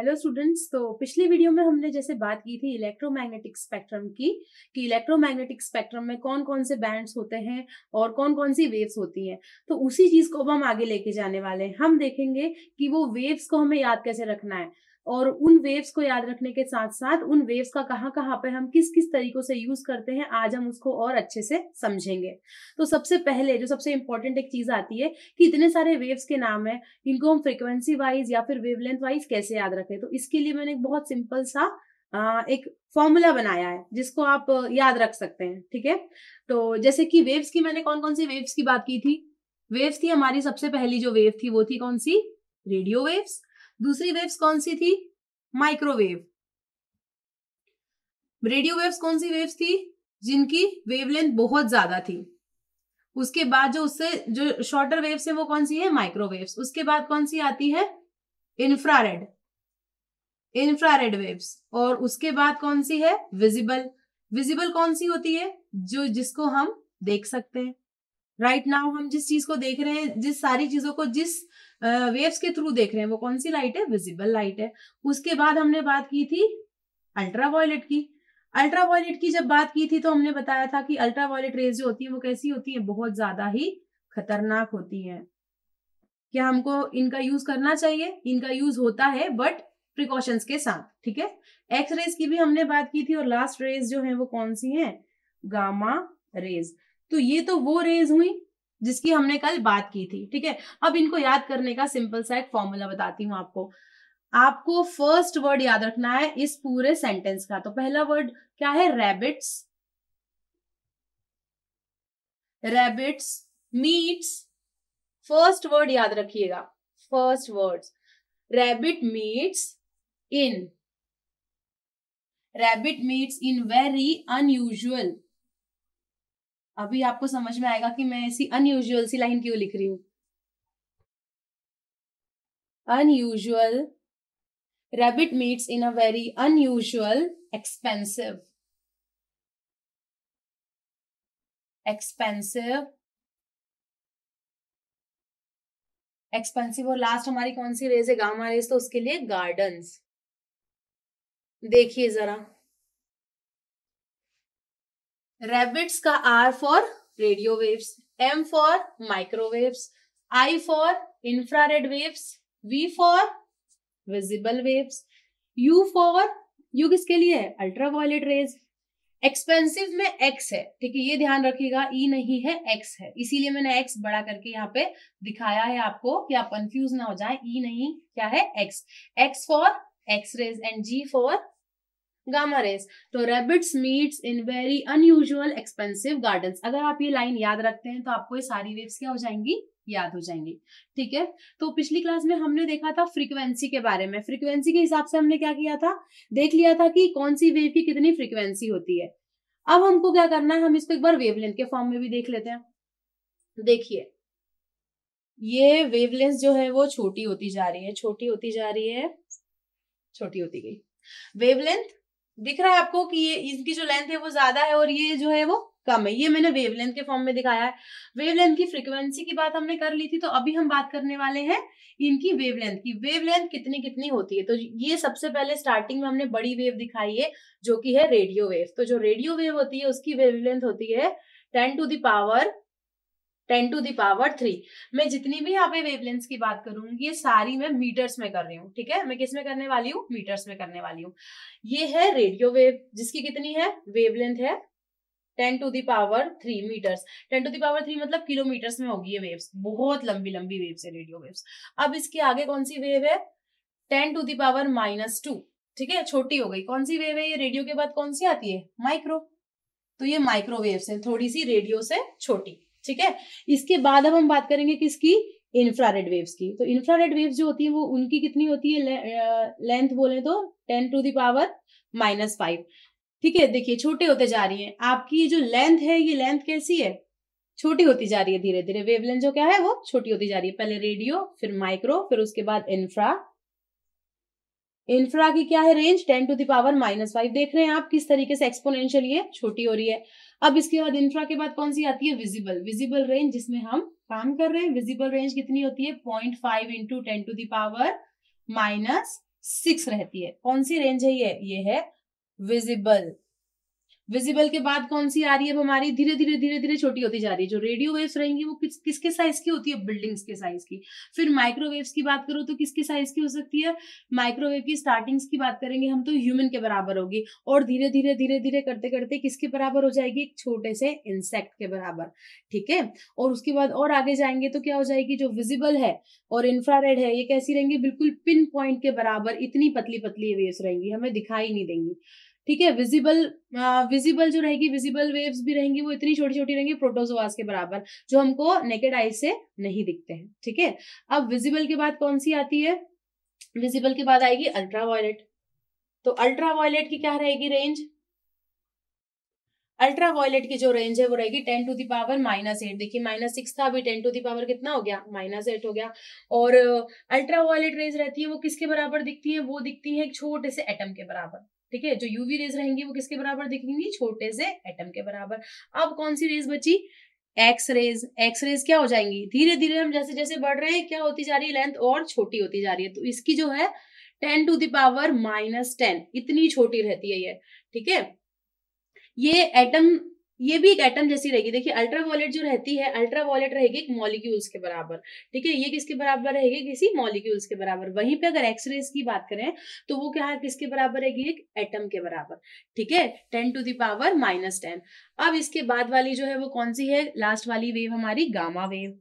hello students तो पिछली video में हमने जैसे बात की थी इलेक्ट्रोमैग्नेटिक स्पेक्ट्रम की कि इलेक्ट्रोमैग्नेटिक स्पेक्ट्रम में कौन कौन से बैंड्स होते हैं और कौन कौन सी वेव्स होती हैं तो उसी चीज़ को अब हम आगे लेके जाने वाले हैं हम देखेंगे कि वो वेव्स को हमें याद कैसे रखना है और उन वेव्स को याद रखने के साथ साथ उन वेव्स का कहाँ कहाँ पे हम किस किस तरीकों से यूज करते हैं आज हम उसको और अच्छे से समझेंगे तो सबसे पहले जो सबसे इंपॉर्टेंट एक चीज आती है कि इतने सारे वेव्स के नाम है इनको हम फ्रिक्वेंसी वाइज या फिर वेवलेंथ वाइज कैसे याद रखें तो इसके लिए मैंने एक बहुत सिंपल सा एक फॉर्मूला बनाया है जिसको आप याद रख सकते हैं ठीक है तो जैसे कि वेव्स की मैंने कौन कौन सी वेव्स की बात की थी वेव्स थी हमारी सबसे पहली जो वेव थी वो थी कौन सी रेडियो वेव्स दूसरी वेव्स कौन सी थी माइक्रोवेव रेडियो वेव्स कौन सी वेव्स थी जिनकी वेवलेंथ बहुत ज्यादा थी उसके बाद जो उससे जो शॉर्टर वेव्स है वो कौन सी है माइक्रोवेव्स उसके बाद कौन सी आती है इंफ्रारेड इंफ्रारेड वेव्स और उसके बाद कौन सी है विजिबल विजिबल कौन सी होती है जो जिसको हम देख सकते हैं राइट right नाउ हम जिस चीज को देख रहे हैं जिस सारी चीजों को जिस वेव्स के थ्रू देख रहे हैं वो कौन सी लाइट है विजिबल लाइट है उसके बाद हमने बात की थी वायलेट की वायलेट की जब बात की थी तो हमने बताया था कि अल्ट्रावायलेट रेज जो होती है वो कैसी होती है बहुत ज्यादा ही खतरनाक होती है क्या हमको इनका यूज करना चाहिए इनका यूज होता है बट प्रिकॉशंस के साथ ठीक है एक्स रेज की भी हमने बात की थी और लास्ट रेज जो है वो कौन सी है गामा रेज तो ये तो वो रेज हुई जिसकी हमने कल बात की थी ठीक है अब इनको याद करने का सिंपल सा एक फॉर्मूला बताती हूँ आपको आपको फर्स्ट वर्ड याद रखना है इस पूरे सेंटेंस का तो पहला वर्ड क्या है rabbits rabbits meets first word याद रखिएगा first word rabbit meets in rabbit meets in very unusual अभी आपको समझ में आएगा कि मैं ऐसी अनयूजुअल सी लाइन क्यों लिख रही हूं unusual rabbit meets in a very unusual expensive expensive expensive और लास्ट हमारी कौन सी रेज है गामा रेज तो उसके लिए गार्डन्स देखिए जरा रेबिट्स का R for radio waves M for microwaves I for infrared waves V for visible waves U for U किसके लिए है अल्ट्रा वायलेट रेज एक्सपेंसिव में एक्स है ठीक है ये ध्यान रखिएगा ई e नहीं है एक्स है इसीलिए मैंने एक्स बड़ा करके यहाँ पे दिखाया है आपको कि आप कंफ्यूज ना हो जाए ई e नहीं क्या है X X for X rays and G for gamma rays तो rabbits meets in very unusual expensive garden अगर आप ये लाइन याद रखते हैं तो आपको ये सारी वेव्स क्या हो जाएंगी याद हो जाएंगी ठीक है तो पिछली क्लास में हमने देखा था फ्रीक्वेंसी के बारे में फ्रीक्वेंसी के हिसाब से हमने क्या किया था देख लिया था कि कौन सी वेव की कितनी फ्रीक्वेंसी होती है अब हमको क्या करना है हम इसको एक बार वेवलेंथ के फॉर्म में भी देख लेते हैं देखिए ये वेवलेंथ जो है वो छोटी होती जा रही है छोटी होती जा रही है छोटी होती गई वेवलेंथ दिख रहा है आपको कि ये इसकी जो लेंथ है वो ज्यादा है और ये जो है वो कम है ये मैंने वेवलेंथ के फॉर्म में दिखाया है वेवलेंथ की फ्रीक्वेंसी की बात हमने कर ली थी तो अभी हम बात करने वाले हैं इनकी वेवलेंथ की वेवलेंथ कितनी कितनी होती है तो ये सबसे पहले स्टार्टिंग में हमने बड़ी वेव दिखाई है जो कि है रेडियो वेव तो जो रेडियो वेव होती है उसकी वेवलेंथ होती है ten to the power ten to the power three मैं जितनी भी यहाँ पे वेवलेंस की बात करूंगी ये सारी मैं मीटर्स में कर रही हूँ ठीक है मैं किस में करने वाली हूँ मीटर्स में करने वाली हूँ ये है रेडियो वेव जिसकी कितनी है वेवलेंथ है ten to the power three metres ten to power three मतलब किलोमीटर्स में होगी ये वेव्स बहुत लंबी लंबी वेव्स है रेडियो वेव्स अब इसके आगे कौन सी वेव है ten to the power minus two ठीक है छोटी हो गई कौन सी वेव है ये रेडियो के बाद कौन सी आती है माइक्रो तो ये माइक्रोवेव्स है थोड़ी सी रेडियो से छोटी ठीक है इसके बाद अब हम बात करेंगे किसकी इंफ्रारेड वेव्स की तो इंफ्रारेड वेव्स जो होती है वो उनकी कितनी होती है लेंथ बोले तो ten to the power minus five ठीक है देखिए छोटे होते जा रही है आपकी जो लेंथ है ये लेंथ कैसी है छोटी होती जा रही है धीरे धीरे वेवलेंथ जो क्या है वो छोटी होती जा रही है पहले रेडियो फिर माइक्रो फिर उसके बाद इंफ्रा इंफ्रा की क्या है range ten to the power minus five देख रहे हैं आप किस तरीके से एक्सपोनेंशियल ये छोटी हो रही है अब इसके बाद इंफ्रा के बाद कौन सी आती है विजिबल विजिबल रेंज जिसमें हम काम कर रहे हैं विजिबल रेंज कितनी होती है point five into ten to the power minus six रहती है कौन सी रेंज है ये ये है विजिबल विजिबल के बाद कौन सी आ रही है अब हमारी धीरे धीरे धीरे धीरे छोटी होती जा रही है जो रेडियो वेव्स रहेंगी वो किस किसके साइज की होती है बिल्डिंग्स के साइज की फिर माइक्रोवेव्स की बात करो तो किसके साइज की हो सकती है माइक्रोवेव की स्टार्टिंग्स की बात करेंगे हम तो ह्यूमन के बराबर होगी और धीरे धीरे धीरे धीरे करते करते किसके बराबर हो जाएगी एक छोटे से इंसेक्ट के बराबर ठीक है और उसके बाद और आगे जाएंगे तो क्या हो जाएगी जो विजिबल है और इंफ्रारेड है ये कैसी रहेंगी बिल्कुल पिन पॉइंट के बराबर इतनी पतली पतली वेव्स रहेंगी हमें दिखाई नहीं देंगी ठीक है विजिबल विजिबल जो रहेगी विजिबल वेव्स भी रहेंगी वो इतनी छोटी छोटी रहेंगी प्रोटोजोआस के बराबर जो हमको नेकेड आई से नहीं दिखते हैं ठीक है अब विजिबल के बाद कौन सी आती है विजिबल के बाद आएगी अल्ट्रावायलेट तो अल्ट्रावायलेट की क्या रहेगी रेंज अल्ट्रावायलेट की जो रेंज है वो रहेगी ten to the power minus eight देखिए माइनस सिक्स था अभी टेन टू दावर कितना हो गया माइनस एट हो गया और अल्ट्रावायलेट रेंज रहती है वो किसके बराबर दिखती है वो दिखती है एक छोटे से एटम के बराबर ठीक है जो यूवी रेज रहेंगी वो किसके बराबर दिखेंगी छोटे से एटम के बराबर अब कौन सी रेज बची एक्स रेज एक्स रेज क्या हो जाएंगी धीरे धीरे हम जैसे जैसे बढ़ रहे हैं क्या होती जा रही है लेंथ और छोटी होती जा रही है तो इसकी जो है ten to the power minus ten इतनी छोटी रहती है ये ठीक है ये एटम ये भी एक एटम जैसी रहेगी देखिए अल्ट्रा वॉलेट जो रहती है अल्ट्रा वॉलेट रहेगी एक मॉलिक्यूल्स के बराबर ठीक है ये किसके बराबर रहेगी किसी मॉलिक्यूल्स के बराबर वहीं पे अगर एक्सरेज की बात करें तो वो क्या है किसके बराबर रहेगी एक एटम के बराबर ठीक है ten to the power minus ten अब इसके बाद वाली जो है वो कौन सी है लास्ट वाली वेव हमारी गामा वेव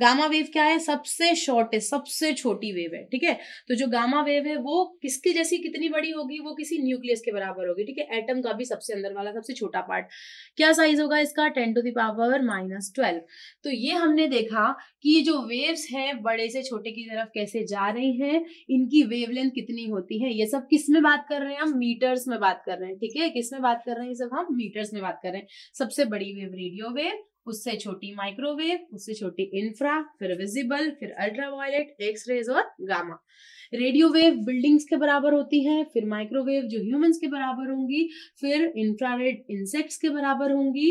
गामा वेव क्या है सबसे शॉर्टेस्ट सबसे छोटी वेव है ठीक है तो जो गामा वेव है वो किसकी जैसी कितनी बड़ी होगी वो किसी न्यूक्लियस के बराबर होगी ठीक है एटम का भी सबसे अंदर वाला सबसे छोटा पार्ट क्या साइज होगा इसका ten to the power minus twelve तो ये हमने देखा कि ये जो वेव्स है बड़े से छोटे की तरफ कैसे जा रही हैं इनकी वेव कितनी होती है ये सब किस में बात कर रहे हैं हम मीटर्स में बात कर रहे हैं ठीक है किस में बात कर रहे हैं ये सब हम मीटर्स में बात कर रहे हैं सबसे बड़ी वेव रेडियो वेव उससे छोटी माइक्रोवेव उससे छोटी इंफ्रा फिर विजिबल फिर अल्ट्रावायलेट रेज और गामा रेडियो वेव बिल्डिंग्स के बराबर होती है फिर माइक्रोवेव जो ह्यूमंस के बराबर होंगी फिर इंफ्रारेड इंसेक्ट्स के बराबर होंगी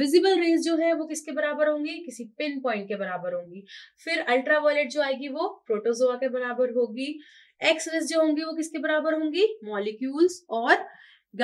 विजिबल रेज जो है वो किसके बराबर होंगी किसी पिन पॉइंट के बराबर होंगी फिर अल्ट्रावायलेट जो आएगी वो प्रोटोजोआ के बराबर होगी एक्स रेज जो होंगी वो किसके बराबर होंगी मॉलिक्यूल्स और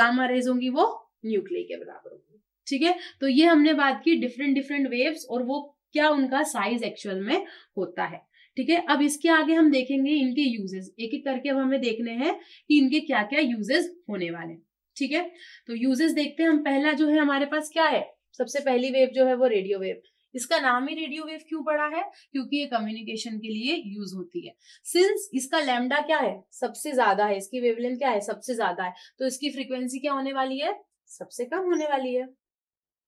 गामा रेज होंगी वो न्यूक्लिय के बराबर होंगी ठीक है तो ये हमने बात की डिफरेंट डिफरेंट वेव्स और वो क्या उनका साइज एक्चुअल में होता है ठीक है अब इसके आगे हम देखेंगे इनके यूजेस एक एक करके अब हमें देखने हैं कि इनके क्या क्या यूजेस होने वाले ठीक है तो यूजेस देखते हैं हम पहला जो है हमारे पास क्या है सबसे पहली वेव जो है वो रेडियो वेव इसका नाम ही रेडियो वेव क्यों पड़ा है क्योंकि ये कम्युनिकेशन के लिए यूज होती है सिंस इसका लैमडा क्या है सबसे ज्यादा है इसकी वेवलेंथ क्या है सबसे ज्यादा है तो इसकी फ्रीक्वेंसी क्या होने वाली है सबसे कम होने वाली है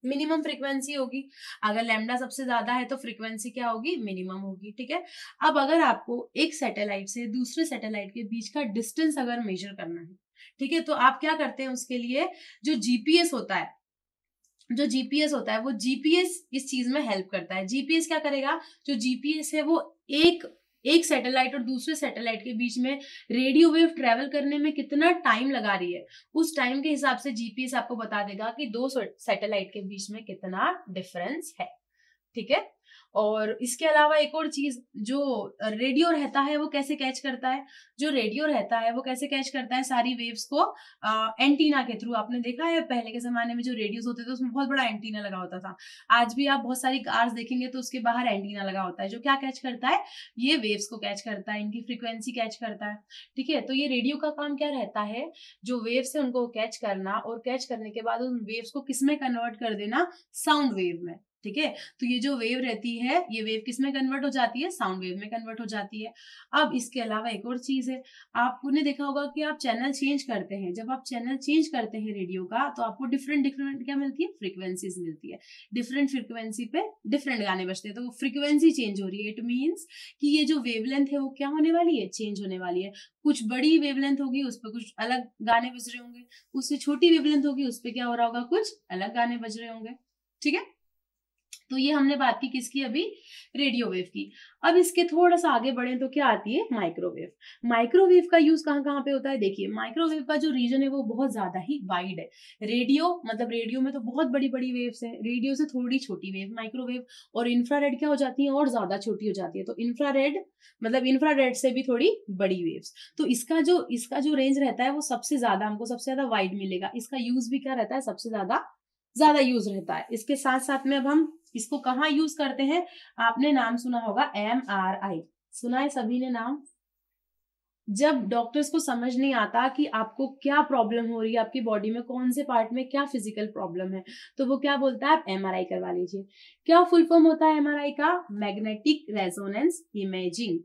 मिनिमम फ्रीक्वेंसी होगी अगर लैमडा सबसे ज्यादा है तो फ्रीक्वेंसी क्या होगी मिनिमम होगी ठीक है अब अगर आपको एक सैटेलाइट से दूसरे सैटेलाइट के बीच का डिस्टेंस अगर मेजर करना है ठीक है तो आप क्या करते हैं उसके लिए जो जीपीएस होता है जो जीपीएस होता है वो जीपीएस इस चीज में हेल्प करता है जीपीएस क्या करेगा जो जीपीएस है वो एक एक सैटेलाइट और दूसरे सैटेलाइट के बीच में रेडियो वेव ट्रेवल करने में कितना टाइम लगा रही है उस टाइम के हिसाब से जीपीएस आपको बता देगा कि दो सैटेलाइट के बीच में कितना डिफरेंस है ठीक है और इसके अलावा एक और चीज जो रेडियो रहता है वो कैसे कैच करता है जो रेडियो रहता है वो कैसे कैच करता है सारी वेव्स को आ, एंटीना के थ्रू आपने देखा है पहले के जमाने में जो रेडियोस होते थे उसमें बहुत बड़ा एंटीना लगा होता था आज भी आप बहुत सारी कार्स देखेंगे तो उसके बाहर एंटीना लगा होता है जो क्या कैच करता है ये वेव्स को कैच करता है इनकी फ्रिक्वेंसी कैच करता है ठीक है तो ये रेडियो का काम क्या रहता है जो वेव्स है उनको कैच करना और कैच करने के बाद उन वेव्स को किसमें कन्वर्ट कर देना साउंड वेव में ठीक है तो ये जो वेव रहती है ये वेव किस में कन्वर्ट हो जाती है साउंड वेव में कन्वर्ट हो जाती है अब इसके अलावा एक और चीज है आपने देखा होगा कि आप चैनल चेंज करते हैं जब आप चैनल चेंज करते हैं रेडियो का तो आपको डिफरेंट डिफरेंट क्या मिलती है फ्रीक्वेंसीज मिलती है डिफरेंट फ्रिक्वेंसी पे डिफरेंट गाने बजते हैं तो फ्रिक्वेंसी चेंज हो रही है इट मीन्स कि ये जो वेवलेंथ है वो क्या होने वाली है चेंज होने वाली है कुछ बड़ी लेंथ होगी उस पर कुछ अलग गाने बज रहे होंगे उससे छोटी लेंथ होगी उस पर क्या हो रहा होगा कुछ अलग गाने बज रहे होंगे ठीक है तो ये हमने बात की किसकी अभी रेडियो वेव की अब इसके थोड़ा सा आगे बढ़े तो क्या आती है माइक्रोवेव माइक्रोवेव का यूज कहाँ कहाँ पे होता है देखिए माइक्रोवेव का जो रीजन है वो बहुत ज्यादा ही वाइड है रेडियो मतलब रेडियो में तो बहुत बड़ी बड़ी वेव्स है रेडियो से थोड़ी छोटी वेव माइक्रोवेव और इंफ्रा क्या हो जाती है और ज्यादा छोटी हो जाती है तो इंफ्रा मतलब इंफ्रा से भी थोड़ी बड़ी वेव्स तो इसका जो इसका जो रेंज रहता है वो सबसे ज्यादा हमको सबसे ज्यादा वाइड मिलेगा इसका यूज भी क्या रहता है सबसे ज्यादा ज्यादा यूज रहता है इसके साथ साथ में अब हम इसको कहाँ यूज करते हैं आपने नाम सुना होगा एम आर आई सुना है सभी ने नाम जब डॉक्टर्स को समझ नहीं आता कि आपको क्या प्रॉब्लम हो रही है आपकी बॉडी में कौन से पार्ट में क्या फिजिकल प्रॉब्लम है तो वो क्या बोलता है आप एम करवा लीजिए क्या फुल फॉर्म होता है एम का मैग्नेटिक रेजोनेंस इमेजिंग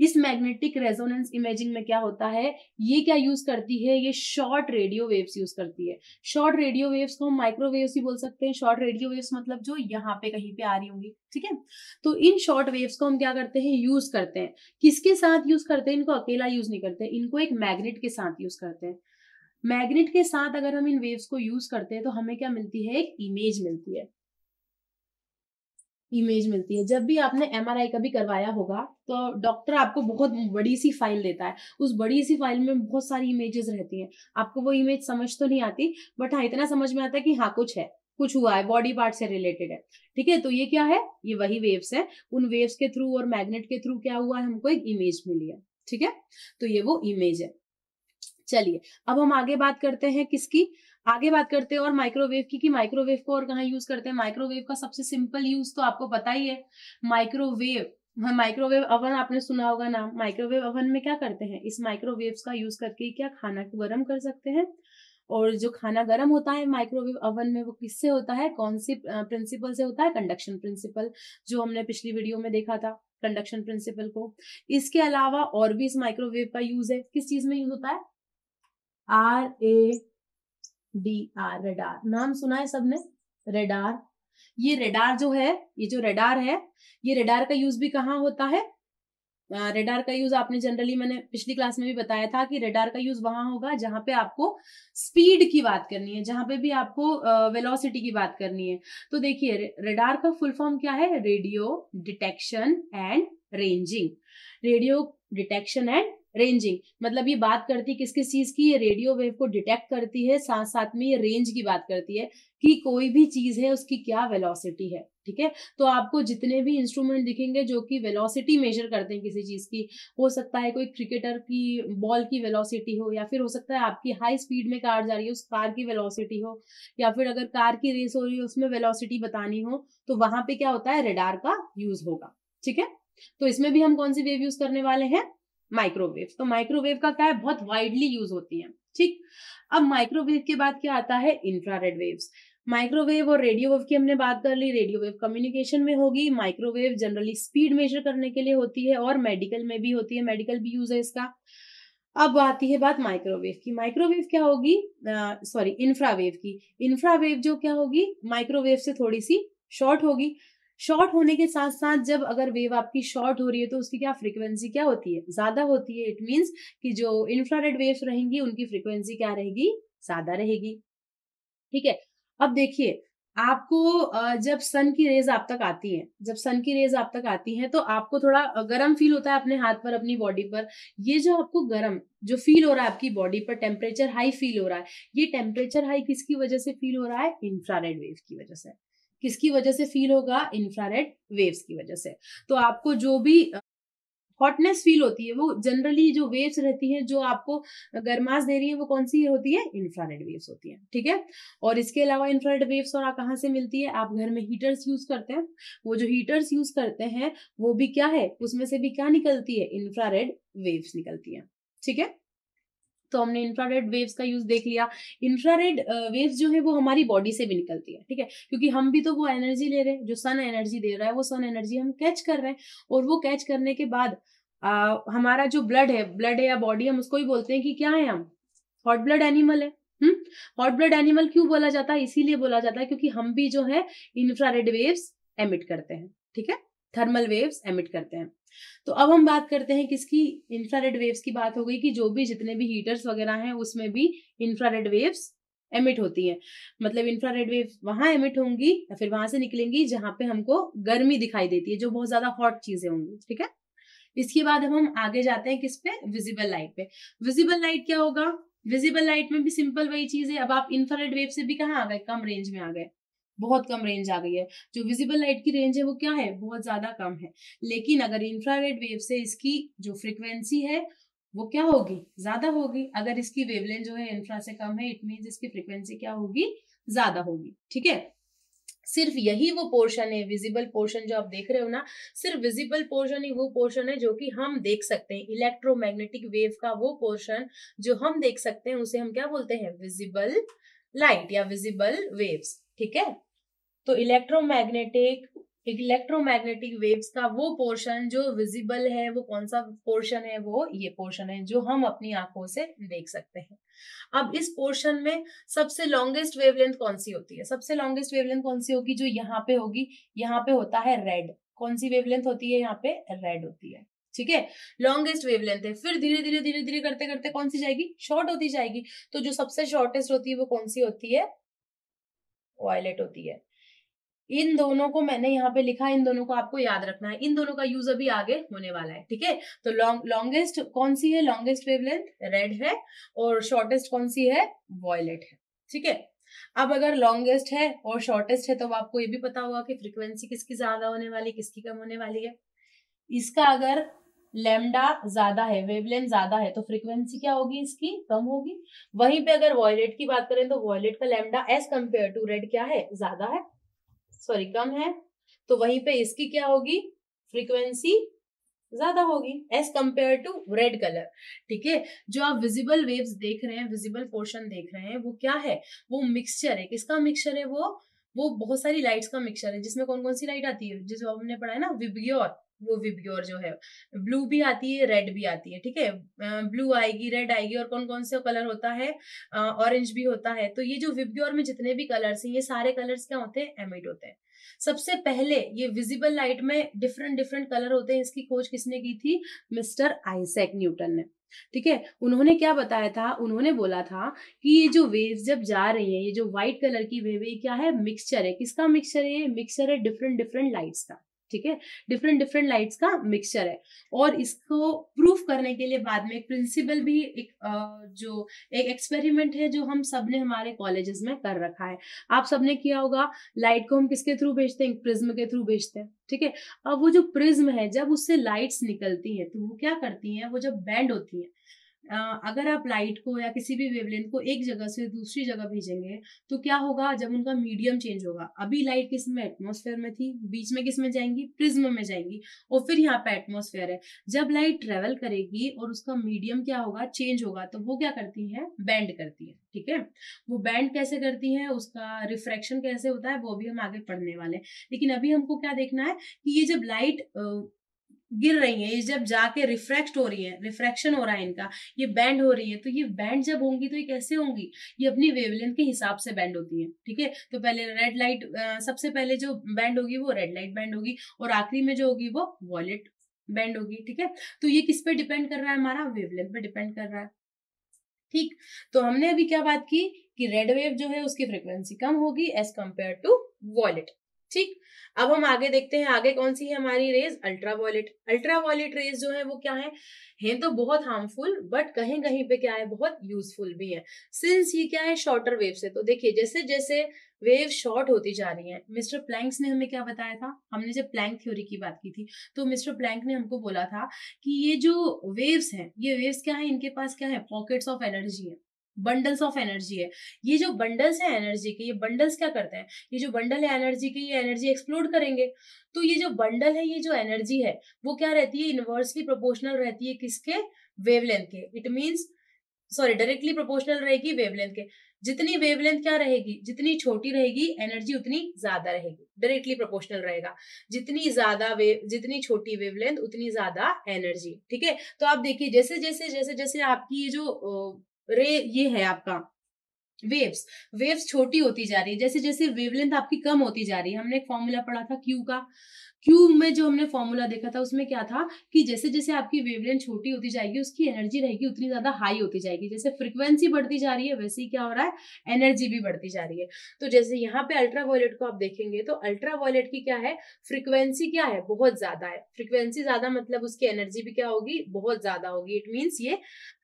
इस मैग्नेटिक रेजोनेंस इमेजिंग में क्या होता है ये क्या यूज करती है ये शॉर्ट रेडियो वेव्स यूज करती है शॉर्ट रेडियो वेव्स को हम माइक्रोवेव्स ही बोल सकते हैं शॉर्ट रेडियो वेव्स मतलब जो यहाँ पे कहीं पे आ रही होंगी ठीक है तो इन शॉर्ट वेव्स को हम क्या करते हैं यूज करते हैं किसके साथ यूज करते हैं इनको अकेला यूज नहीं करते इनको एक मैग्नेट के साथ यूज करते हैं मैग्नेट के साथ अगर हम इन वेव्स को यूज करते हैं तो हमें क्या मिलती है एक इमेज मिलती है इमेज मिलती है जब भी आपने एम का भी करवाया होगा तो डॉक्टर आपको बहुत बड़ी सी फाइल देता है उस बड़ी सी फाइल में बहुत सारी इमेजेस रहती हैं आपको वो इमेज समझ तो नहीं आती बट हाँ इतना समझ में आता है कि हाँ कुछ है कुछ हुआ है बॉडी पार्ट से रिलेटेड है ठीक है तो ये क्या है ये वही वेव्स है उन वेव्स के थ्रू और मैग्नेट के थ्रू क्या हुआ है हमको एक इमेज मिली है ठीक है तो ये वो इमेज है चलिए अब हम आगे बात करते हैं किसकी आगे बात करते हैं और माइक्रोवेव की कि माइक्रोवेव को और कहाँ यूज करते हैं माइक्रोवेव का सबसे सिंपल यूज तो आपको पता ही है माइक्रोवेव माइक्रोवेव ओवन आपने सुना होगा नाम माइक्रोवेव ओवन में क्या करते हैं इस माइक्रोवेव्स का यूज करके क्या खाना को गर्म कर सकते हैं और जो खाना गर्म होता है माइक्रोवेव ओवन में वो किससे होता है कौन सी प्रिंसिपल से होता है कंडक्शन प्रिंसिपल जो हमने पिछली वीडियो में देखा था कंडक्शन प्रिंसिपल को इसके अलावा और भी इस माइक्रोवेव का यूज है किस चीज में यूज होता है R A D R radar नाम सुना है सबने रेडार ये रेडार जो है ये जो रेडार है ये रेडार का यूज भी कहाँ होता है रेडार का यूज आपने जनरली मैंने पिछली क्लास में भी बताया था कि रेडार का यूज वहां होगा जहां पे आपको स्पीड की बात करनी है जहां पे भी आपको वेलोसिटी की बात करनी है तो देखिए रेडार का फुल फॉर्म क्या है radio detection and ranging radio detection and ranging मतलब ये बात करती है किस किस चीज की ये रेडियो वेव को डिटेक्ट करती है साथ साथ में ये रेंज की बात करती है कि कोई भी चीज है उसकी क्या वेलोसिटी है ठीक है तो आपको जितने भी इंस्ट्रूमेंट दिखेंगे जो कि वेलोसिटी मेजर करते हैं किसी चीज़ की हो सकता है कोई क्रिकेटर की बॉल की वेलोसिटी हो या फिर हो सकता है आपकी हाई स्पीड में कार जा रही है उस कार की वेलोसिटी हो या फिर अगर कार की रेस हो रही है उसमें वेलोसिटी बतानी हो तो वहां पे क्या होता है रेडार का यूज होगा ठीक है तो इसमें भी हम कौन सी वेव यूज करने वाले हैं माइक्रोवेव तो माइक्रोवेव का क्या है बहुत वाइडली यूज होती है ठीक अब माइक्रोवेव के बाद क्या आता है इंफ्रारेड वेव्स माइक्रोवेव और रेडियो वेव की हमने बात कर ली रेडियो वेव कम्युनिकेशन में होगी माइक्रोवेव जनरली स्पीड मेजर करने के लिए होती है और मेडिकल में भी होती है मेडिकल भी यूज है इसका अब आती है बात माइक्रोवेव की माइक्रोवेव क्या होगी सॉरी इंफ्रावेव की इंफ्रावेव जो क्या होगी माइक्रोवेव से थोड़ी सी शॉर्ट होगी शॉर्ट होने के साथ साथ जब अगर वेव आपकी शॉर्ट हो रही है तो उसकी क्या फ्रीक्वेंसी क्या होती है ज्यादा होती है इट मीन्स कि जो इंफ्रारेड वेव्स रहेंगी उनकी फ्रीक्वेंसी क्या रहेगी ज्यादा रहेगी ठीक है अब देखिए आपको जब सन की रेज आप तक आती है जब सन की रेज आप तक आती है तो आपको थोड़ा गर्म फील होता है अपने हाथ पर अपनी बॉडी पर ये जो आपको गर्म जो फील हो रहा है आपकी बॉडी पर टेम्परेचर हाई फील हो रहा है ये टेम्परेचर हाई किसकी वजह से फील हो रहा है इंफ्रारेड वेव की वजह से किसकी वजह से फील होगा इंफ्रारेड वेव्स की वजह से तो आपको जो भी हॉटनेस फील होती है वो जनरली जो वेव्स रहती है जो आपको गर्माश दे रही है वो कौन सी होती है इंफ्रारेड वेव्स होती है ठीक है और इसके अलावा इंफ्रारेड वेव्स और कहाँ से मिलती है आप घर में हीटर्स यूज करते हैं वो जो हीटर्स यूज करते हैं वो भी क्या है उसमें से भी क्या निकलती है इंफ्रारेड वेव्स निकलती है ठीक है तो हमने इंफ्रारेड वेव्स का यूज देख लिया इंफ्रारेड वेव्स uh, जो है वो हमारी बॉडी से भी निकलती है ठीक है क्योंकि हम भी तो वो एनर्जी ले रहे हैं जो सन एनर्जी दे रहा है वो सन एनर्जी हम कैच कर रहे हैं और वो कैच करने के बाद आ, uh, हमारा जो ब्लड है ब्लड है या बॉडी हम उसको ही बोलते हैं कि क्या है हम हॉट ब्लड एनिमल है हॉट ब्लड एनिमल क्यों बोला जाता है इसीलिए बोला जाता है क्योंकि हम भी जो है इंफ्रारेड वेव्स एमिट करते हैं ठीक है थर्मल वेव्स एमिट करते हैं तो अब हम बात करते हैं किसकी इंफ्रारेड वेव्स की बात हो गई कि जो भी जितने भी हीटर्स वगैरह हैं उसमें भी इंफ्रारेड वेव्स एमिट होती है मतलब इंफ्रारेड वेव वहां एमिट होंगी या फिर वहां से निकलेंगी जहां पे हमको गर्मी दिखाई देती है जो बहुत ज्यादा हॉट चीजें होंगी ठीक है इसके बाद अब हम आगे जाते हैं किस पे विजिबल लाइट पे विजिबल लाइट क्या होगा विजिबल लाइट में भी सिंपल वही चीज है अब आप इंफ्रारेड वेव से भी कहाँ आ गए कम रेंज में आ गए बहुत कम रेंज आ गई है जो विजिबल लाइट की रेंज है वो क्या है बहुत ज़्यादा कम है लेकिन अगर इंफ्रारेड वेव से इसकी जो फ्रिक्वेंसी है वो क्या होगी ज़्यादा होगी अगर इसकी वेवलेंथ जो है इंफ्रा से कम है इट मीन्स इसकी फ्रिक्वेंसी क्या होगी ज़्यादा होगी ठीक है सिर्फ यही वो पोर्शन है विजिबल पोर्शन जो आप देख रहे हो ना सिर्फ विजिबल पोर्शन ही वो पोर्शन है जो कि हम देख सकते हैं इलेक्ट्रोमैग्नेटिक वेव का वो पोर्शन जो हम देख सकते हैं उसे हम क्या बोलते हैं विजिबल लाइट या विजिबल वेव्स ठीक है तो इलेक्ट्रोमैग्नेटिक इलेक्ट्रोमैग्नेटिक वेव्स का वो पोर्शन जो विजिबल है वो कौन सा पोर्शन है वो ये पोर्शन है जो हम अपनी आंखों से देख सकते हैं अब इस पोर्शन में सबसे लॉन्गेस्ट वेवलेंथ कौन सी होती है सबसे लॉन्गेस्ट वेवलेंथ कौन सी होगी जो यहाँ पे होगी यहाँ पे होता है रेड कौन सी वेवलेंथ होती है यहाँ पे रेड होती है ठीक है लॉन्गेस्ट वेवलेंथ है फिर धीरे धीरे धीरे धीरे करते करते कौन सी जाएगी शॉर्ट होती जाएगी तो जो सबसे शॉर्टेस्ट होती है वो कौन सी होती है वायलेट होती है इन दोनों को मैंने यहाँ पे लिखा इन दोनों को आपको याद रखना है इन दोनों का यूज अभी आगे होने वाला है ठीक है तो लॉन्ग लॉन्गेस्ट कौन सी है लॉन्गेस्ट वेवलेंथ रेड है और शॉर्टेस्ट कौन सी है वॉयलेट है ठीक है अब अगर लॉन्गेस्ट है और शॉर्टेस्ट है तो आपको ये भी पता होगा कि फ्रिक्वेंसी किसकी ज्यादा होने वाली किसकी कम होने वाली है इसका अगर लेमडा ज्यादा है वेवलेंथ ज्यादा है तो फ्रीक्वेंसी क्या होगी इसकी कम होगी वहीं पे अगर वॉयलेट की बात करें तो वॉयलेट का lambda as compared to red क्या है ज्यादा है सॉरी कम है तो वहीं पे इसकी क्या होगी फ्रीक्वेंसी ज्यादा होगी as compared to red colour ठीक है जो आप विजिबल वेव्स देख रहे हैं विजिबल पोर्शन देख रहे हैं वो क्या है वो मिक्सचर है किसका मिक्सचर है वो वो बहुत सारी लाइट्स का मिक्सचर है जिसमें कौन कौन सी लाइट आती है जिसमें हमने पढ़ा है ना विबियोर वो विब्योर जो है ब्लू भी आती है रेड भी आती है ठीक है ब्लू आएगी रेड आएगी और कौन कौन से कलर होता है ऑरेंज भी होता है तो ये जो विब्योर में जितने भी कलर्स हैं ये सारे कलर्स क्या होते हैं एमिड होते हैं सबसे पहले ये विजिबल लाइट में डिफरेंट डिफरेंट कलर होते हैं इसकी खोज किसने की थी मिस्टर आइसैक न्यूटन ने ठीक है उन्होंने क्या बताया था उन्होंने बोला था कि ये जो वेव्स जब जा रही है ये जो व्हाइट कलर की वेव है क्या है मिक्सचर है किसका मिक्सचर है मिक्सचर है डिफरेंट डिफरेंट लाइट्स का ठीक है डिफरेंट डिफरेंट लाइट्स का मिक्सचर है और इसको प्रूफ करने के लिए बाद में एक प्रिंसिपल भी एक जो एक एक्सपेरिमेंट है जो हम सब ने हमारे कॉलेजेस में कर रखा है आप सबने किया होगा लाइट को हम किसके थ्रू भेजते हैं प्रिज्म के थ्रू भेजते हैं ठीक है अब वो जो प्रिज्म है जब उससे लाइट्स निकलती हैं तो वो क्या करती हैं वो जब बैंड होती हैं अगर आप लाइट को या किसी भी वेवलेंथ को एक जगह से दूसरी जगह भेजेंगे तो क्या होगा जब उनका मीडियम चेंज होगा अभी लाइट किस में एटमोसफेयर में थी बीच में किस में जाएंगी प्रिज्म में जाएंगी और फिर यहाँ पे एटमोसफेयर है जब लाइट ट्रेवल करेगी और उसका मीडियम क्या होगा चेंज होगा तो वो क्या करती है बैंड करती है ठीक है वो बैंड कैसे करती है उसका रिफ्रैक्शन कैसे होता है वो भी हम आगे पढ़ने वाले हैं लेकिन अभी हमको क्या देखना है कि ये जब लाइट गिर रही हैं ये जब जाके रिफ्रैक्ट हो रही है रिफ्रैक्शन हो रहा है इनका ये बैंड हो रही है तो ये बैंड जब होंगी तो ये कैसे होंगी ये अपनी वेवलेंथ के हिसाब से बैंड होती है ठीक है तो पहले रेड लाइट सबसे पहले जो बैंड होगी वो रेड लाइट बैंड होगी और आखिरी में जो होगी वो वॉलेट बैंड होगी ठीक है तो ये किस पे डिपेंड कर रहा है हमारा वेवलेंथ पे डिपेंड कर रहा है ठीक तो हमने अभी क्या बात की कि रेड वेव जो है उसकी फ्रिक्वेंसी कम होगी एज कंपेयर टू वॉलेट ठीक अब हम आगे देखते हैं आगे कौन सी है हमारी रेज अल्ट्रावायलेट अल्ट्रावायलेट रेज जो है वो क्या है हैं तो बहुत हार्मफुल बट कहीं कहीं पे क्या है बहुत यूजफुल भी है सिंस ये क्या है शॉर्टर वेव से तो देखिए जैसे जैसे वेव शॉर्ट होती जा रही है मिस्टर प्लैंक्स ने हमें क्या बताया था हमने जब प्लैंक थ्योरी की बात की थी तो मिस्टर प्लैंक ने हमको बोला था कि ये जो वेव्स हैं ये वेव्स क्या है इनके पास क्या है पॉकेट्स ऑफ एनर्जी है बंडल्स ऑफ एनर्जी है ये जो बंडल्स है एनर्जी के ये बंडल्स क्या करते हैं ये जो बंडल है एनर्जी के ये एनर्जी एक्सप्लोर करेंगे तो ये जो बंडल है ये जो एनर्जी है वो क्या रहती है इनवर्सली प्रोपोर्शनल रहती है किसके वेवलेंथ के it means sorry directly proportional रहेगी वेवलेंथ के जितनी वेवलेंथ क्या रहेगी जितनी छोटी रहेगी एनर्जी उतनी ज्यादा रहेगी डायरेक्टली प्रोपोर्शनल रहेगा जितनी ज्यादा वेव जितनी छोटी वेवलेंथ उतनी ज्यादा एनर्जी ठीक है तो आप देखिए जैसे जैसे जैसे जैसे आपकी ये जो रे ये है आपका वेव्स वेव्स छोटी होती जा रही है जैसे जैसे वेवलेंथ आपकी कम होती जा रही है हमने एक फॉर्मूला पढ़ा था क्यू का क्यू में जो हमने फॉर्मूला देखा था उसमें क्या था कि जैसे जैसे आपकी वेवलेंथ छोटी होती जाएगी उसकी एनर्जी रहेगी उतनी ज्यादा हाई होती जाएगी जैसे फ्रिक्वेंसी बढ़ती जा रही है वैसे ही क्या हो रहा है एनर्जी भी बढ़ती जा रही है तो जैसे यहाँ पे अल्ट्रा वायलेट को आप देखेंगे तो अल्ट्रा वायलेट की क्या है फ्रिक्वेंसी क्या है बहुत ज्यादा है फ्रिक्वेंसी ज्यादा मतलब उसकी एनर्जी भी क्या होगी बहुत ज्यादा होगी इट मीन्स ये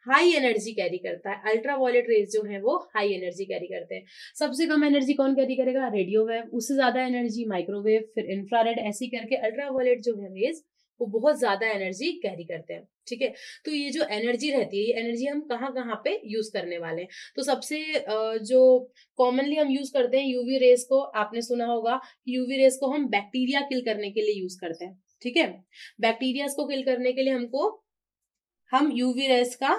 हाई एनर्जी कैरी करता है अल्ट्रा वॉयलेट रेज जो है वो हाई एनर्जी कैरी करते हैं सबसे कम एनर्जी कौन कैरी करेगा रेडियो वेव उससे ज्यादा एनर्जी माइक्रोवेव फिर इंफ्रारेड ऐसी करके अल्ट्रा वॉलेट जो है रेज वो बहुत ज्यादा एनर्जी कैरी करते हैं ठीक है तो ये जो एनर्जी रहती है ये एनर्जी हम कहाँ कहाँ पे यूज करने वाले हैं तो सबसे जो कॉमनली हम यूज करते हैं यूवी रेस को आपने सुना होगा कि यूवी रेस को हम बैक्टीरिया किल करने के लिए यूज करते हैं ठीक है बैक्टीरिया को किल करने के लिए हमको हम यूवी रेस का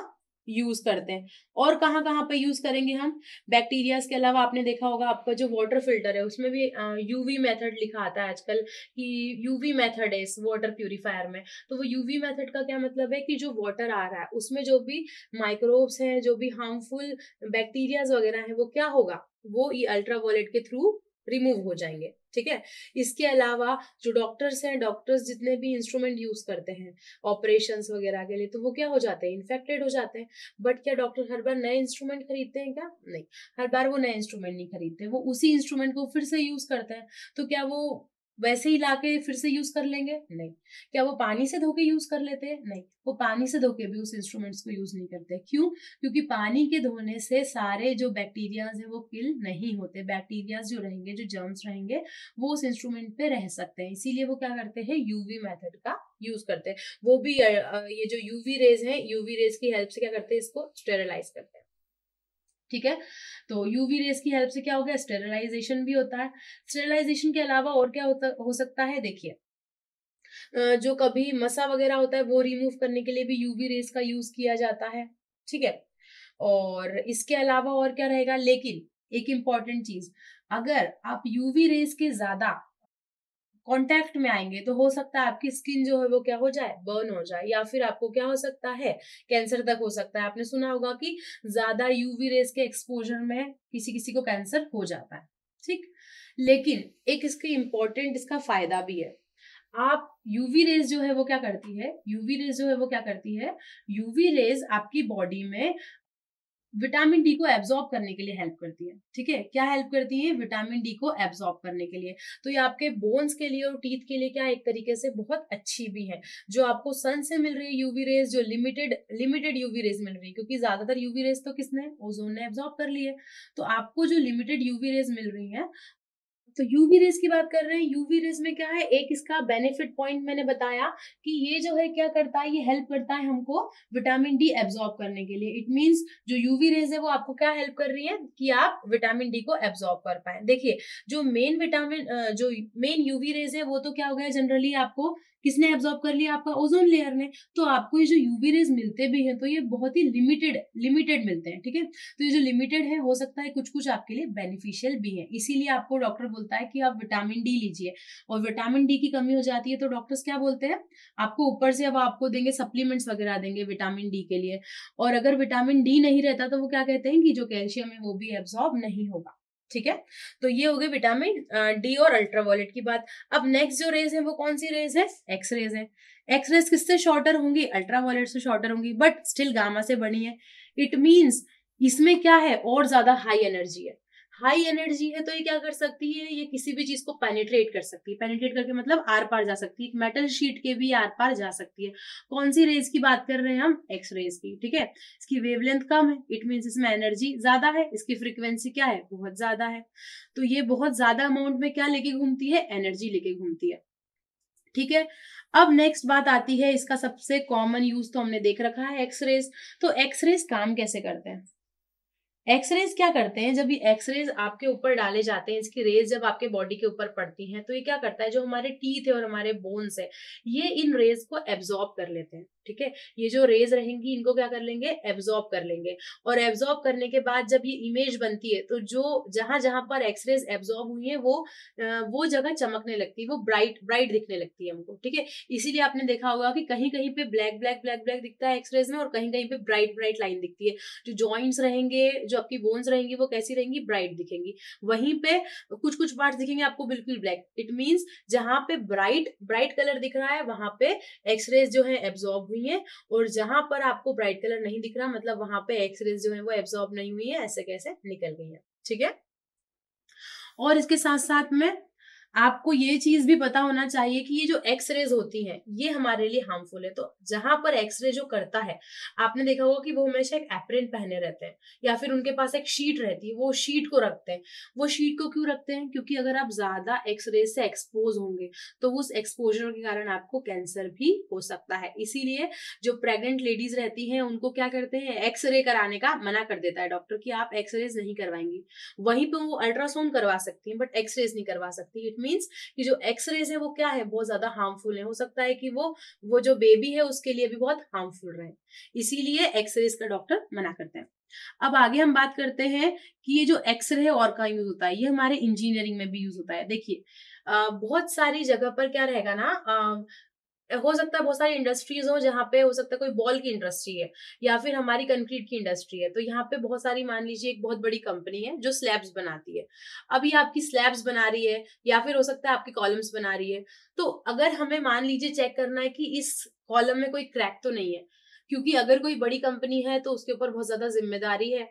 यूज करते हैं और कहाँ कहाँ पे यूज करेंगे हम बैक्टीरिया के अलावा आपने देखा होगा आपका जो वाटर फिल्टर है उसमें भी यूवी मेथड लिखा आता है आजकल कि यूवी मेथड है इस वाटर प्यूरिफायर में तो वो यूवी मेथड का क्या मतलब है कि जो वाटर आ रहा है उसमें जो भी माइक्रोब्स हैं जो भी हार्मफुल बैक्टीरियाज वगैरह हैं वो क्या होगा वो ये अल्ट्रा के थ्रू रिमूव हो जाएंगे ठीक है इसके अलावा जो डॉक्टर्स हैं डॉक्टर्स जितने भी इंस्ट्रूमेंट यूज करते हैं ऑपरेशन वगैरह के लिए तो वो क्या हो जाते हैं इन्फेक्टेड हो जाते हैं बट क्या डॉक्टर हर बार नए इंस्ट्रूमेंट खरीदते हैं क्या नहीं हर बार वो नए इंस्ट्रूमेंट नहीं खरीदते वो उसी इंस्ट्रूमेंट को फिर से यूज करते हैं तो क्या वो वैसे ही लाके फिर से यूज कर लेंगे नहीं क्या वो पानी से धोके यूज कर लेते हैं नहीं वो पानी से धोके भी उस इंस्ट्रूमेंट्स को यूज नहीं करते क्यों क्योंकि पानी के धोने से सारे जो बैक्टीरियाज हैं वो किल नहीं होते बैक्टीरियाज जो रहेंगे जो जर्म्स रहेंगे वो उस इंस्ट्रूमेंट पे रह सकते हैं इसीलिए वो क्या करते हैं यूवी मेथड का यूज करते हैं वो भी ये जो यूवी रेज है यूवी रेज की हेल्प से क्या करते हैं इसको स्टेरिलाइज करते हैं ठीक है तो यूवी रेस की हेल्प से क्या हो गया स्टेरलाइजेशन भी होता है स्टेरलाइजेशन के अलावा और क्या होता हो सकता है देखिए जो कभी मसा वगैरह होता है वो रिमूव करने के लिए भी यूवी रेस का यूज किया जाता है ठीक है और इसके अलावा और क्या रहेगा लेकिन एक इंपॉर्टेंट चीज अगर आप यूवी रेस के ज्यादा कॉन्टैक्ट में आएंगे तो हो सकता है आपकी स्किन जो है वो क्या हो जाए बर्न हो जाए या फिर आपको क्या हो सकता है कैंसर तक हो सकता है आपने सुना होगा कि ज्यादा यूवी रेस के एक्सपोजर में किसी किसी को कैंसर हो जाता है ठीक लेकिन एक इसके इम्पोर्टेंट इसका फायदा भी है आप यूवी रेज जो है वो क्या करती है यूवी रेज जो है वो क्या करती है यूवी रेज आपकी बॉडी में विटामिन डी को एब्जॉर्ब करने के लिए हेल्प करती है ठीक है क्या हेल्प करती है विटामिन डी को एब्जॉर्ब करने के लिए तो ये आपके बोन्स के लिए और टीथ के लिए क्या एक तरीके से बहुत अच्छी भी है जो आपको सन से मिल रही है यूवी रेज जो लिमिटेड लिमिटेड यूवी रेज मिल रही है क्योंकि ज्यादातर यूवी रेज तो किसने ओजोन ने एब्जॉर्ब कर ली है तो आपको जो लिमिटेड यूवी रेज मिल रही है तो यूवी रेज की बात कर रहे हैं यूवी रेज में क्या है एक इसका बेनिफिट पॉइंट मैंने बताया कि ये जो है क्या करता है ये हेल्प करता है हमको विटामिन डी एब्जॉर्ब करने के लिए इट मींस जो यूवी रेज है वो आपको क्या हेल्प कर रही है कि आप विटामिन डी को एब्जॉर्ब कर पाए देखिए जो मेन विटामिन जो मेन यूवी रेज है वो तो क्या हो गया जनरली आपको किसने एब्जॉर्ब कर लिया आपका ओजोन लेयर ने तो आपको ये जो यूवी रेज मिलते भी हैं तो ये बहुत ही लिमिटेड लिमिटेड मिलते हैं ठीक है तो ये जो लिमिटेड है हो सकता है कुछ कुछ आपके लिए बेनिफिशियल भी है इसीलिए आपको डॉक्टर बोलता है कि आप विटामिन डी लीजिए और विटामिन डी की कमी हो जाती है तो डॉक्टर्स क्या बोलते हैं आपको ऊपर से अब आपको देंगे सप्लीमेंट्स वगैरह देंगे विटामिन डी के लिए और अगर विटामिन डी नहीं रहता तो वो क्या कहते हैं कि जो कैल्शियम है वो भी एब्जॉर्ब नहीं होगा ठीक है तो ये हो गई विटामिन डी और अल्ट्रावायलेट की बात अब नेक्स्ट जो रेज है वो कौन सी रेज है एक्स रेज है एक्स रेज किससे शॉर्टर होंगी अल्ट्रावायलेट से शॉर्टर होंगी बट स्टिल गामा से बनी है इट मीन्स इसमें क्या है और ज्यादा हाई एनर्जी है हाई एनर्जी है तो ये क्या कर सकती है ये किसी भी चीज को पेनिट्रेट कर सकती है पेनिट्रेट करके मतलब आर पार जा सकती है मेटल शीट के भी आर पार जा सकती है कौन सी रेज की बात कर रहे हैं हम एक्स रेज की ठीक है इसकी वेवलेंथ कम है इट मीन इसमें एनर्जी ज्यादा है इसकी फ्रिक्वेंसी क्या है बहुत ज्यादा है तो ये बहुत ज्यादा अमाउंट में क्या लेके घूमती है एनर्जी लेके घूमती है ठीक है अब नेक्स्ट बात आती है इसका सबसे कॉमन यूज तो हमने देख रखा है एक्सरेज तो एक्सरेज काम कैसे करते हैं एक्सरेज क्या करते हैं जब ये एक्सरेज आपके ऊपर डाले जाते हैं इसकी रेज जब आपके बॉडी के ऊपर पड़ती हैं तो ये क्या करता है जो हमारे टीथ है और हमारे बोन्स है ये इन रेज को एब्जॉर्ब कर लेते हैं ठीक है ये जो रेज रहेंगी इनको क्या कर लेंगे एब्जॉर्ब कर लेंगे और एब्जॉर्ब करने के बाद जब ये इमेज बनती है तो जो जहां जहां पर एक्सरेज एब्जॉर्ब हुई है वो वो जगह चमकने लगती है वो ब्राइट ब्राइट दिखने लगती है हमको ठीक है इसीलिए आपने देखा होगा कि कहीं कहीं पे ब्लैक ब्लैक ब्लैक ब्लैक दिखता है एक्सरेज में और कहीं कहीं पे ब्राइट ब्राइट लाइन दिखती है जो ज्वाइंट्स रहेंगे जो आपकी बोन्स रहेंगी वो कैसी रहेंगी ब्राइट दिखेंगी वहीं पे कुछ कुछ पार्ट दिखेंगे आपको बिल्कुल ब्लैक इट मीन्स जहां पे ब्राइट ब्राइट कलर दिख रहा है वहां पे एक्सरेज जो है एब्जॉर्ब हुई है और जहां पर आपको ब्राइट कलर नहीं दिख रहा मतलब वहां पे एक्सरेज जो है वो एब्सॉर्ब नहीं हुई है ऐसे कैसे निकल गई है ठीक है और इसके साथ साथ में आपको ये चीज भी पता होना चाहिए कि ये जो एक्सरेज होती है ये हमारे लिए हार्मफुल है तो जहां पर एक्सरे जो करता है आपने देखा होगा कि वो हमेशा एक एप्रेंट पहने रहते हैं या फिर उनके पास एक शीट रहती है वो शीट को रखते हैं वो शीट को क्यों रखते हैं क्योंकि अगर आप ज्यादा एक्सरे से एक्सपोज होंगे तो उस एक्सपोजर के कारण आपको कैंसर भी हो सकता है इसीलिए जो प्रेगनेंट लेडीज रहती है उनको क्या करते हैं एक्सरे कराने का मना कर देता है डॉक्टर की आप एक्सरेज नहीं करवाएंगी वहीं पर वो अल्ट्रासाउंड करवा सकती है बट एक्सरेज नहीं करवा सकती इट मीन्स कि जो एक्सरेज है वो क्या है बहुत ज्यादा हार्मफुल है हो सकता है कि वो वो जो बेबी है उसके लिए भी बहुत हार्मफुल रहे इसीलिए एक्सरेज का डॉक्टर मना करते हैं अब आगे हम बात करते हैं कि ये जो एक्सरे और का यूज होता है ये हमारे इंजीनियरिंग में भी यूज होता है देखिए बहुत सारी जगह पर क्या रहेगा ना हो सकता है बहुत सारी इंडस्ट्रीज हो जहाँ पे हो सकता है कोई बॉल की इंडस्ट्री है या फिर हमारी कंक्रीट की इंडस्ट्री है तो यहाँ पे बहुत सारी मान लीजिए एक बहुत बड़ी कंपनी है जो स्लैब्स बनाती है अभी आपकी स्लैब्स बना रही है या फिर हो सकता है आपकी कॉलम्स बना रही है तो अगर हमें मान लीजिए चेक करना है कि इस कॉलम में कोई क्रैक तो नहीं है क्योंकि अगर कोई बड़ी कंपनी है तो उसके ऊपर बहुत ज्यादा जिम्मेदारी है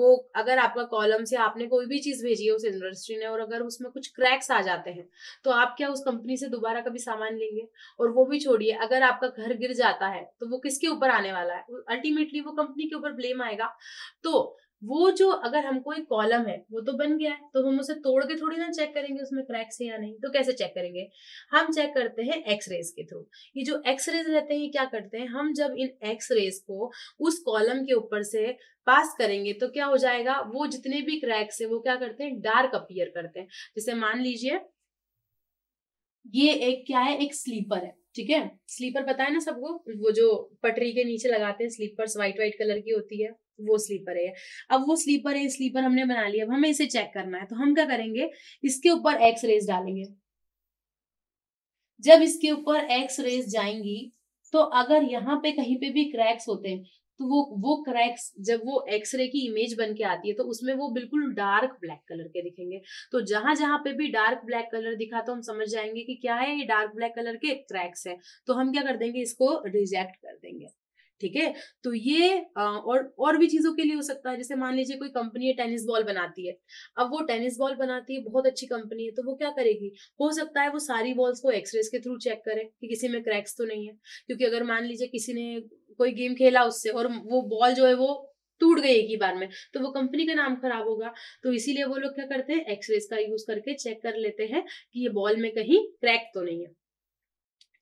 वो अगर आपका कॉलम से आपने कोई भी चीज भेजी है उस इंडस्ट्री ने और अगर उसमें कुछ क्रैक्स आ जाते हैं तो आप क्या उस कंपनी से दोबारा कभी सामान लेंगे और वो भी छोड़िए अगर आपका घर गिर जाता है तो वो किसके ऊपर आने वाला है अल्टीमेटली वो कंपनी के ऊपर ब्लेम आएगा तो वो जो अगर हमको एक कॉलम है वो तो बन गया है तो हम उसे तोड़ के थोड़ी ना चेक करेंगे उसमें क्रैक्स है या नहीं तो कैसे चेक करेंगे हम चेक करते हैं एक्सरेज के थ्रू ये जो एक्सरेज रहते हैं ये क्या करते हैं हम जब इन एक्सरेज को उस कॉलम के ऊपर से पास करेंगे तो क्या हो जाएगा वो जितने भी क्रैक्स है वो क्या करते हैं डार्क अपियर करते हैं जैसे मान लीजिए ये एक क्या है एक स्लीपर है ठीक है स्लीपर पता है ना सबको वो जो पटरी के नीचे लगाते हैं स्लीपर्स व्हाइट व्हाइट कलर की होती है वो स्लीपर है अब वो स्लीपर है स्लीपर हमने बना लिया अब हमें इसे चेक करना है तो हम क्या करेंगे इसके ऊपर एक्स रेज डालेंगे जब इसके ऊपर एक्स रेज जाएंगी तो अगर यहाँ पे कहीं पे भी क्रैक्स होते हैं तो वो वो क्रैक्स जब वो एक्सरे की इमेज बन के आती है तो उसमें वो बिल्कुल डार्क ब्लैक कलर के दिखेंगे तो जहां जहां पे भी डार्क ब्लैक कलर दिखा तो हम समझ जाएंगे कि क्या है ये डार्क ब्लैक कलर के क्रैक्स है तो हम क्या कर देंगे इसको रिजेक्ट कर देंगे ठीक है तो ये और और भी चीजों के लिए हो सकता है जैसे मान लीजिए कोई कंपनी है टेनिस बॉल बनाती है अब वो टेनिस बॉल बनाती है बहुत अच्छी कंपनी है तो वो क्या करेगी हो सकता है वो सारी बॉल्स को एक्सरेस के थ्रू चेक करे कि किसी में क्रैक्स तो नहीं है क्योंकि अगर मान लीजिए किसी ने कोई गेम खेला उससे और वो बॉल जो है वो टूट गई एक ही बार में तो वो कंपनी का नाम खराब होगा तो इसीलिए वो लोग क्या करते हैं एक्सरेज का यूज करके चेक कर लेते हैं कि ये बॉल में कहीं क्रैक तो नहीं है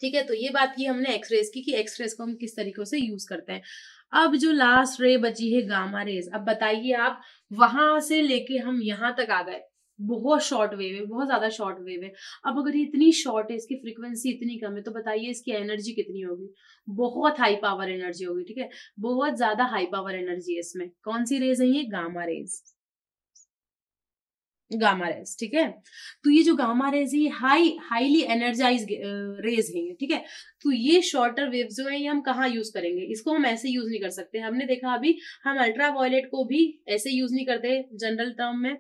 ठीक है तो ये बात की हमने एक्सरेज की कि एक्सरेज को हम किस तरीकों से यूज करते हैं अब जो लास्ट रे बची है गामा रेज अब बताइए आप वहां से लेके हम यहाँ तक आ गए बहुत शॉर्ट वेव है बहुत ज्यादा शॉर्ट वेव है अब अगर ये इतनी शॉर्ट है इसकी फ्रीक्वेंसी इतनी कम है तो बताइए इसकी एनर्जी कितनी होगी बहुत हाई पावर एनर्जी होगी ठीक है बहुत ज्यादा हाई पावर एनर्जी है इसमें कौन सी रेज है ये गामा रेज गामा रेज ठीक है तो ये जो गामा रेज है हाई हाईली एनर्जाइज रेज है ठीक है तो ये शॉर्टर वेव जो है ये हम कहाँ यूज करेंगे इसको हम ऐसे यूज नहीं कर सकते हमने देखा अभी हम अल्ट्रा वायलेट को भी ऐसे यूज नहीं करते जनरल टर्म में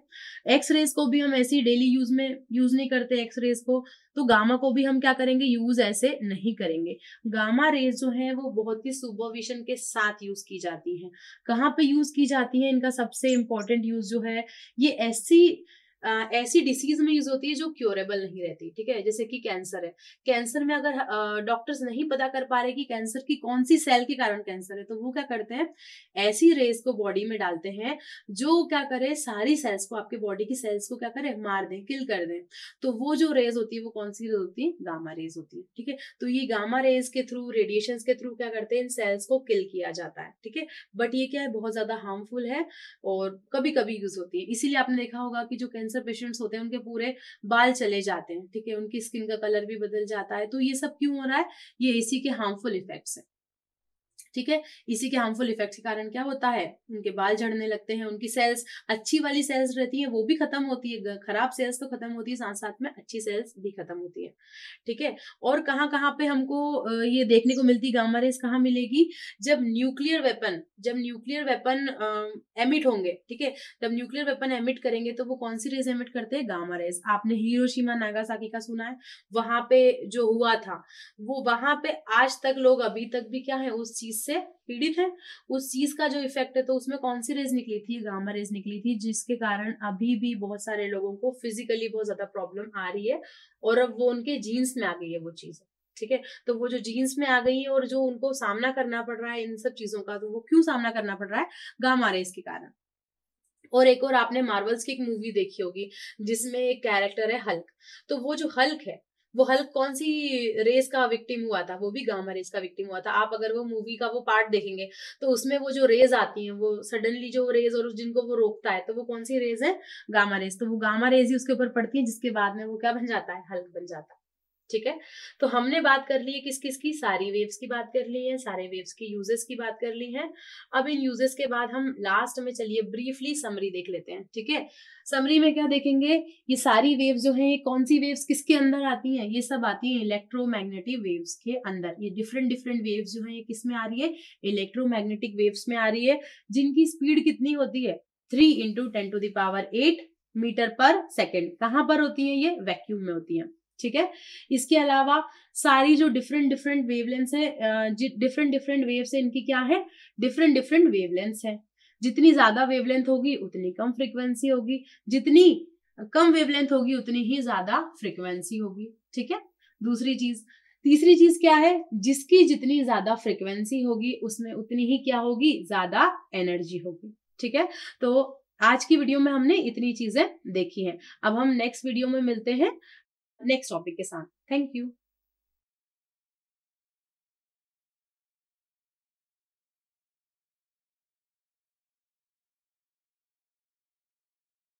एक्स रेज को भी हम ऐसे डेली यूज में यूज नहीं करते एक्स रेज को तो गामा को भी हम क्या करेंगे यूज ऐसे नहीं करेंगे गामा रेज जो है वो बहुत ही सुपरविजन के साथ यूज की जाती है कहाँ पे यूज की जाती है इनका सबसे इम्पोर्टेंट यूज जो है ये ऐसी ऐसी डिसीज में यूज होती है जो क्योरेबल नहीं रहती ठीक है जैसे कि कैंसर है कैंसर में अगर डॉक्टर्स नहीं पता कर पा रहे कि कैंसर की कौन सी सेल के कारण कैंसर है तो वो क्या करते हैं ऐसी रेस को बॉडी में डालते हैं जो क्या करे सारी सेल्स को आपके बॉडी की सेल्स को क्या करे मार दें किल कर दें तो वो जो रेज होती है वो कौन सी रेज होती है गामा रेज होती है ठीक है तो ये गामा रेज के थ्रू रेडिएशन के थ्रू क्या करते हैं इन सेल्स को किल किया जाता है ठीक है बट ये क्या है बहुत ज्यादा हार्मफुल है और कभी कभी यूज होती है इसीलिए आपने देखा होगा कि जो कैंसर कैंसर पेशेंट्स होते हैं उनके पूरे बाल चले जाते हैं ठीक है उनकी स्किन का कलर भी बदल जाता है तो ये सब क्यों हो रहा है ये एसी के हार्मफुल इफेक्ट्स है ठीक है इसी के हार्मफुल इफेक्ट के कारण क्या होता है उनके बाल झड़ने लगते हैं उनकी सेल्स अच्छी वाली सेल्स रहती है वो भी खत्म होती है खराब सेल्स तो खत्म होती है साथ साथ में अच्छी सेल्स भी खत्म होती है ठीक है और कहाँ कहाँ पे हमको ये देखने को मिलती गामा रेस कहाँ मिलेगी जब न्यूक्लियर वेपन जब न्यूक्लियर वेपन एमिट होंगे ठीक है जब न्यूक्लियर वेपन एमिट करेंगे तो वो कौन सी रेस एमिट करते हैं गामा रेस आपने हीरोशिमा नागासाकी का सुना है वहां पे जो हुआ था वो वहां पे आज तक लोग अभी तक भी क्या है उस चीज से पीड़ित है उस चीज का जो इफेक्ट है तो उसमें कौन सी रेज निकली थी गामा रेज निकली थी जिसके कारण अभी भी बहुत सारे लोगों को फिजिकली बहुत ज्यादा प्रॉब्लम आ रही है और अब वो उनके जीन्स में आ गई है वो चीज ठीक है तो वो जो जीन्स में आ गई है और जो उनको सामना करना पड़ रहा है इन सब चीजों का तो वो क्यों सामना करना पड़ रहा है गामा रेज के कारण और एक और आपने मार्वल्स की एक मूवी देखी होगी जिसमें एक कैरेक्टर है हल्क तो वो जो हल्क है वो हल्क कौन सी रेस का विक्टिम हुआ था वो भी गामा रेस का विक्टिम हुआ था आप अगर वो मूवी का वो पार्ट देखेंगे तो उसमें वो जो रेज आती है वो सडनली जो रेज और जिनको वो रोकता है तो वो कौन सी रेज है गामा रेस तो वो गामा रेज ही उसके ऊपर पड़ती है जिसके बाद में वो क्या बन जाता है हल्क बन जाता है ठीक है तो हमने बात कर ली है किस किस की सारी वेव्स की बात कर ली है सारे वेव्स की यूजेस की बात कर ली है अब इन यूजेस के बाद हम लास्ट में चलिए ब्रीफली समरी देख लेते हैं ठीक है समरी में क्या देखेंगे ये सारी वेव्स जो है ये कौन सी वेव्स किसके अंदर आती हैं ये सब आती है इलेक्ट्रोमैग्नेटिक वेव्स के अंदर ये डिफरेंट डिफरेंट वेव्स जो है ये किस में आ रही है इलेक्ट्रोमैग्नेटिक वेव्स में आ रही है जिनकी स्पीड कितनी होती है three into ten to the power eight metre per second कहां पर होती है ये वैक्यूम में होती है ठीक है इसके अलावा सारी जो डिफरेंट डिफरेंट वेवलेंस है डिफरेंट डिफरेंट वेव्स है इनकी क्या है डिफरेंट डिफरेंट वेवलेंस है जितनी ज्यादा वेवलेंथ होगी उतनी कम फ्रिक्वेंसी होगी जितनी कम वेवलेंथ होगी उतनी ही ज्यादा फ्रिक्वेंसी होगी ठीक है दूसरी चीज तीसरी चीज क्या है जिसकी जितनी ज्यादा फ्रिक्वेंसी होगी उसमें उतनी ही क्या होगी ज्यादा एनर्जी होगी ठीक है तो आज की वीडियो में हमने इतनी चीजें देखी हैं अब हम नेक्स्ट वीडियो में मिलते हैं नेक्स्ट टॉपिक के साथ थैंक यू